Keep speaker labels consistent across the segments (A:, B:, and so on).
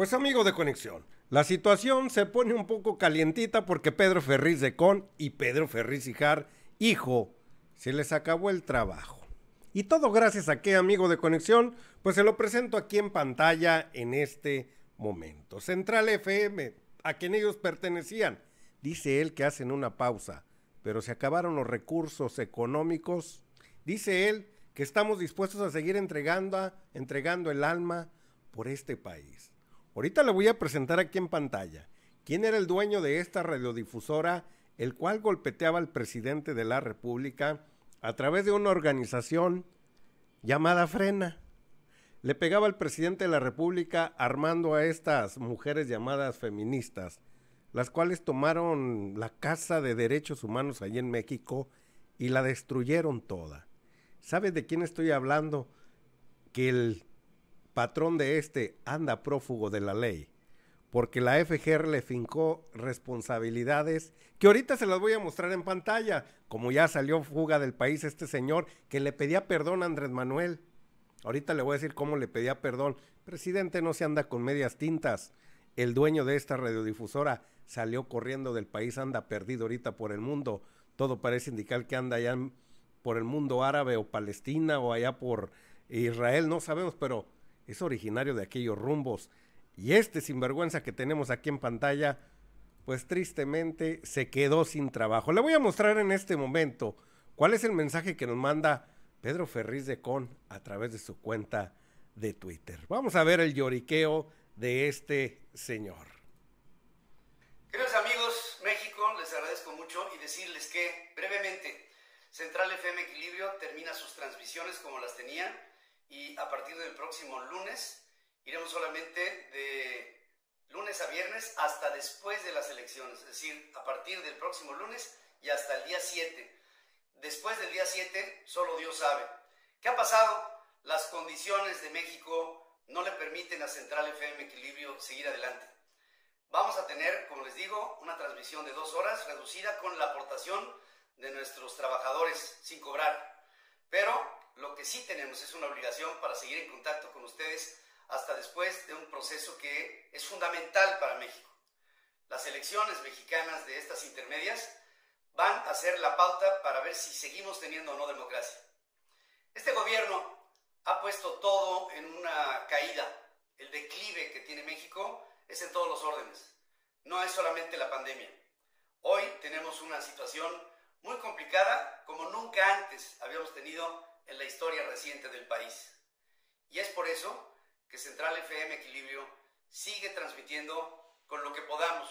A: Pues amigo de Conexión, la situación se pone un poco calientita porque Pedro Ferriz de Con y Pedro Ferriz Hijar, hijo, se les acabó el trabajo. Y todo gracias a que amigo de Conexión, pues se lo presento aquí en pantalla en este momento. Central FM, a quien ellos pertenecían. Dice él que hacen una pausa, pero se acabaron los recursos económicos. Dice él que estamos dispuestos a seguir entregando, entregando el alma por este país. Ahorita le voy a presentar aquí en pantalla quién era el dueño de esta radiodifusora, el cual golpeteaba al presidente de la República a través de una organización llamada Frena. Le pegaba al presidente de la República armando a estas mujeres llamadas feministas, las cuales tomaron la Casa de Derechos Humanos allí en México y la destruyeron toda. ¿Sabes de quién estoy hablando? Que el patrón de este anda prófugo de la ley, porque la FGR le fincó responsabilidades que ahorita se las voy a mostrar en pantalla, como ya salió fuga del país este señor que le pedía perdón a Andrés Manuel. Ahorita le voy a decir cómo le pedía perdón. Presidente no se anda con medias tintas. El dueño de esta radiodifusora salió corriendo del país, anda perdido ahorita por el mundo. Todo parece indicar que anda allá por el mundo árabe o Palestina o allá por Israel, no sabemos, pero es originario de aquellos rumbos. Y este sinvergüenza que tenemos aquí en pantalla, pues tristemente se quedó sin trabajo. Le voy a mostrar en este momento cuál es el mensaje que nos manda Pedro Ferriz de Con a través de su cuenta de Twitter. Vamos a ver el lloriqueo de este señor. Queridos
B: amigos, México, les agradezco mucho y decirles que brevemente Central FM Equilibrio termina sus transmisiones como las tenía y a partir del próximo lunes iremos solamente de lunes a viernes hasta después de las elecciones, es decir, a partir del próximo lunes y hasta el día 7. Después del día 7, solo Dios sabe. ¿Qué ha pasado? Las condiciones de México no le permiten a Central FM Equilibrio seguir adelante. Vamos a tener, como les digo, una transmisión de dos horas reducida con la aportación de nuestros trabajadores sin cobrar. Pero lo que sí tenemos es una obligación para seguir en contacto con ustedes hasta después de un proceso que es fundamental para México. Las elecciones mexicanas de estas intermedias van a ser la pauta para ver si seguimos teniendo o no democracia. Este gobierno ha puesto todo en una caída. El declive que tiene México es en todos los órdenes. No es solamente la pandemia. Hoy tenemos una situación muy complicada como nunca antes habíamos tenido en la historia reciente del país. Y es por eso que Central FM Equilibrio sigue transmitiendo con lo que podamos,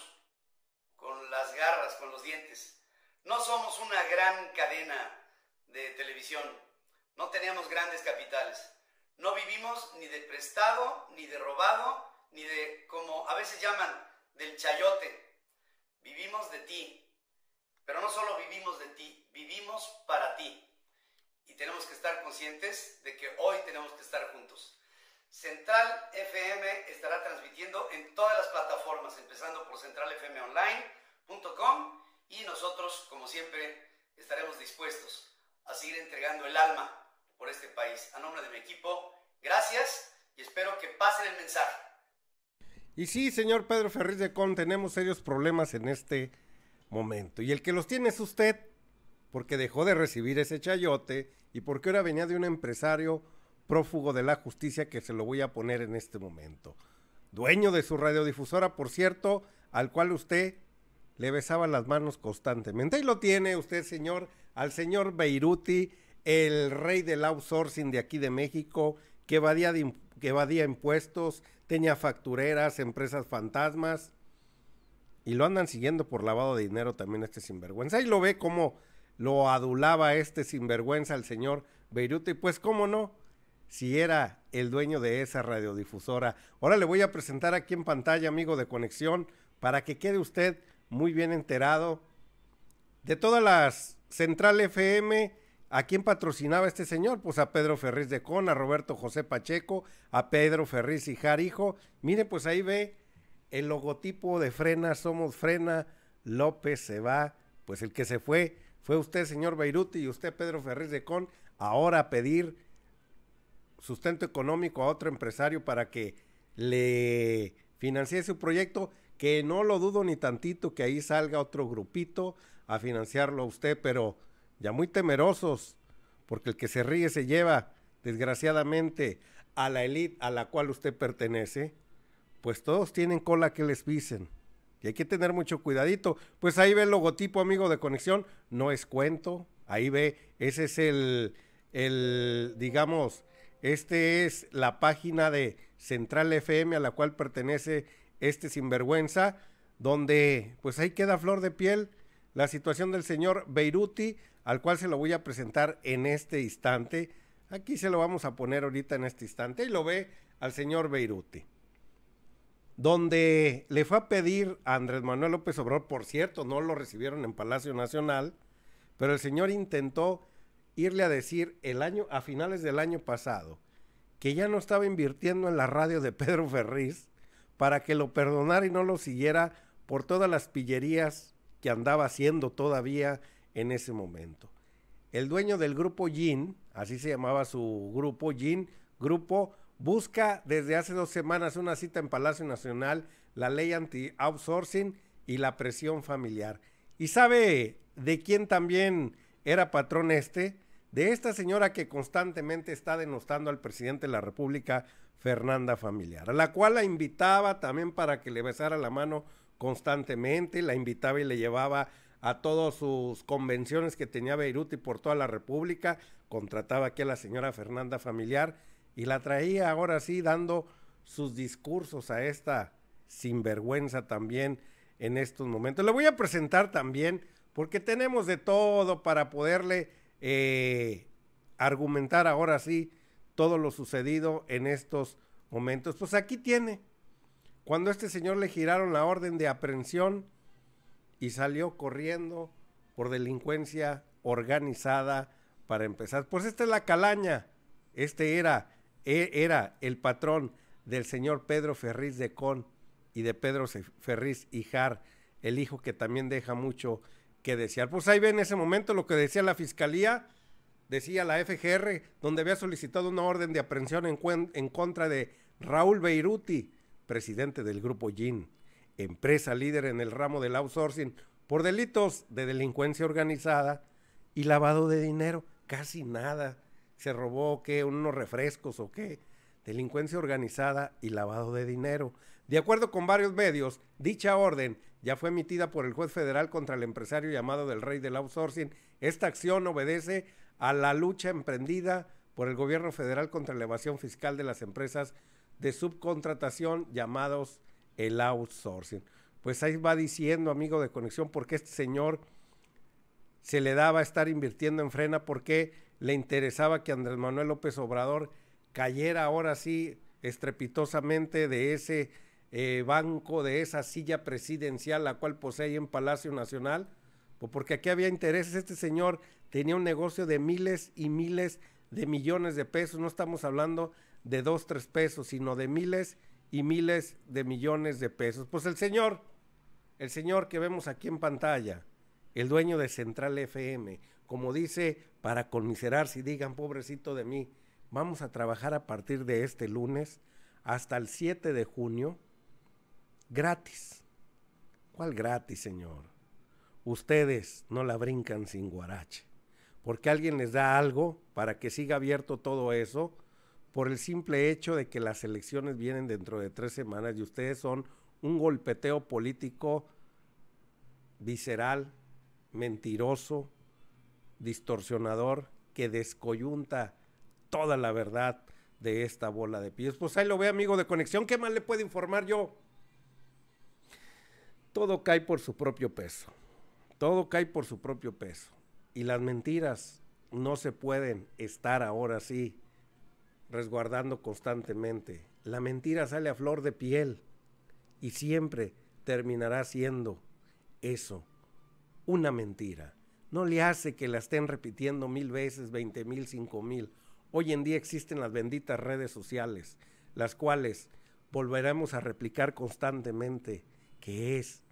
B: con las garras, con los dientes. No somos una gran cadena de televisión, no tenemos grandes capitales, no vivimos ni de prestado, ni de robado, ni de, como a veces llaman, del chayote. Vivimos de ti, pero no solo vivimos de ti, vivimos para ti y tenemos que estar conscientes de que hoy tenemos que estar juntos. Central FM estará transmitiendo en todas las plataformas, empezando por centralfmonline.com y nosotros, como siempre, estaremos dispuestos a seguir entregando el alma por este país. A nombre de mi equipo, gracias y espero que pasen el mensaje.
A: Y sí, señor Pedro Ferriz de Con, tenemos serios problemas en este momento. Y el que los tiene es usted porque dejó de recibir ese chayote y porque ahora venía de un empresario prófugo de la justicia que se lo voy a poner en este momento. Dueño de su radiodifusora, por cierto, al cual usted le besaba las manos constantemente. Ahí lo tiene usted, señor, al señor Beiruti, el rey del outsourcing de aquí de México, que evadía, impuestos, tenía factureras, empresas fantasmas. Y lo andan siguiendo por lavado de dinero también este sinvergüenza. Y lo ve como lo adulaba este sinvergüenza al señor Beirute, Y pues, ¿cómo no? Si era el dueño de esa radiodifusora. Ahora le voy a presentar aquí en pantalla, amigo de conexión, para que quede usted muy bien enterado de todas las Central FM. ¿A quién patrocinaba este señor? Pues a Pedro Ferriz de Con, a Roberto José Pacheco, a Pedro Ferriz y Jarijo, Mire, pues ahí ve el logotipo de Frena, somos Frena, López se va, pues el que se fue fue usted, señor Beiruti, y usted, Pedro Ferriz de Con, ahora a pedir sustento económico a otro empresario para que le financie su proyecto, que no lo dudo ni tantito que ahí salga otro grupito a financiarlo a usted, pero ya muy temerosos, porque el que se ríe se lleva, desgraciadamente, a la élite a la cual usted pertenece, pues todos tienen cola que les pisen. Y hay que tener mucho cuidadito. Pues ahí ve el logotipo, amigo de conexión. No es cuento. Ahí ve, ese es el, el digamos, este es la página de Central FM a la cual pertenece este sinvergüenza, donde pues ahí queda flor de piel la situación del señor Beiruti, al cual se lo voy a presentar en este instante. Aquí se lo vamos a poner ahorita en este instante y lo ve al señor Beiruti donde le fue a pedir a Andrés Manuel López Obrador, por cierto, no lo recibieron en Palacio Nacional, pero el señor intentó irle a decir el año a finales del año pasado que ya no estaba invirtiendo en la radio de Pedro Ferriz para que lo perdonara y no lo siguiera por todas las pillerías que andaba haciendo todavía en ese momento. El dueño del grupo YIN, así se llamaba su grupo Gin, grupo busca desde hace dos semanas una cita en Palacio Nacional, la ley anti-outsourcing y la presión familiar. ¿Y sabe de quién también era patrón este? De esta señora que constantemente está denostando al presidente de la República, Fernanda Familiar, a la cual la invitaba también para que le besara la mano constantemente, la invitaba y le llevaba a todas sus convenciones que tenía Beirut y por toda la República, contrataba aquí a la señora Fernanda Familiar y la traía ahora sí dando sus discursos a esta sinvergüenza también en estos momentos. Le voy a presentar también, porque tenemos de todo para poderle eh, argumentar ahora sí todo lo sucedido en estos momentos. Pues aquí tiene, cuando a este señor le giraron la orden de aprehensión y salió corriendo por delincuencia organizada para empezar. Pues esta es la calaña, este era e, era el patrón del señor Pedro Ferriz de Con y de Pedro Ferriz Ijar, el hijo que también deja mucho que desear. Pues ahí ve en ese momento lo que decía la fiscalía, decía la FGR, donde había solicitado una orden de aprehensión en, en contra de Raúl Beiruti, presidente del grupo GIN, empresa líder en el ramo del outsourcing, por delitos de delincuencia organizada y lavado de dinero, casi nada se robó qué, unos refrescos o qué. Delincuencia organizada y lavado de dinero. De acuerdo con varios medios, dicha orden ya fue emitida por el juez federal contra el empresario llamado del rey del outsourcing. Esta acción obedece a la lucha emprendida por el gobierno federal contra la evasión fiscal de las empresas de subcontratación llamados el outsourcing. Pues ahí va diciendo, amigo de conexión, porque este señor se le daba estar invirtiendo en frena porque le interesaba que Andrés Manuel López Obrador cayera ahora sí estrepitosamente de ese eh, banco, de esa silla presidencial la cual posee en Palacio Nacional, pues porque aquí había intereses. Este señor tenía un negocio de miles y miles de millones de pesos, no estamos hablando de dos, tres pesos, sino de miles y miles de millones de pesos. Pues el señor, el señor que vemos aquí en pantalla, el dueño de Central FM, como dice, para conmiserar si digan, pobrecito de mí, vamos a trabajar a partir de este lunes hasta el 7 de junio, gratis. ¿Cuál gratis, señor? Ustedes no la brincan sin guarache, porque alguien les da algo para que siga abierto todo eso por el simple hecho de que las elecciones vienen dentro de tres semanas y ustedes son un golpeteo político visceral, mentiroso, distorsionador, que descoyunta toda la verdad de esta bola de pies. Pues ahí lo ve, amigo de conexión. ¿Qué más le puedo informar yo? Todo cae por su propio peso. Todo cae por su propio peso. Y las mentiras no se pueden estar ahora sí resguardando constantemente. La mentira sale a flor de piel y siempre terminará siendo eso una mentira. No le hace que la estén repitiendo mil veces, veinte mil, cinco mil. Hoy en día existen las benditas redes sociales, las cuales volveremos a replicar constantemente, que es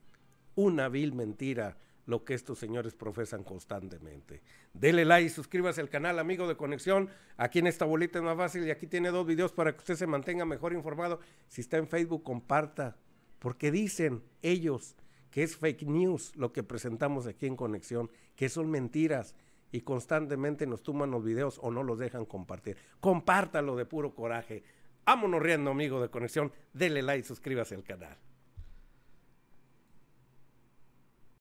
A: una vil mentira lo que estos señores profesan constantemente. Dele like, y suscríbase al canal, amigo de Conexión. Aquí en esta bolita es más fácil y aquí tiene dos videos para que usted se mantenga mejor informado. Si está en Facebook, comparta, porque dicen ellos que es fake news lo que presentamos aquí en Conexión, que son mentiras y constantemente nos tuman los videos o no los dejan compartir. Compártalo de puro coraje. Vámonos riendo, amigo de Conexión. Dele like, suscríbase al canal.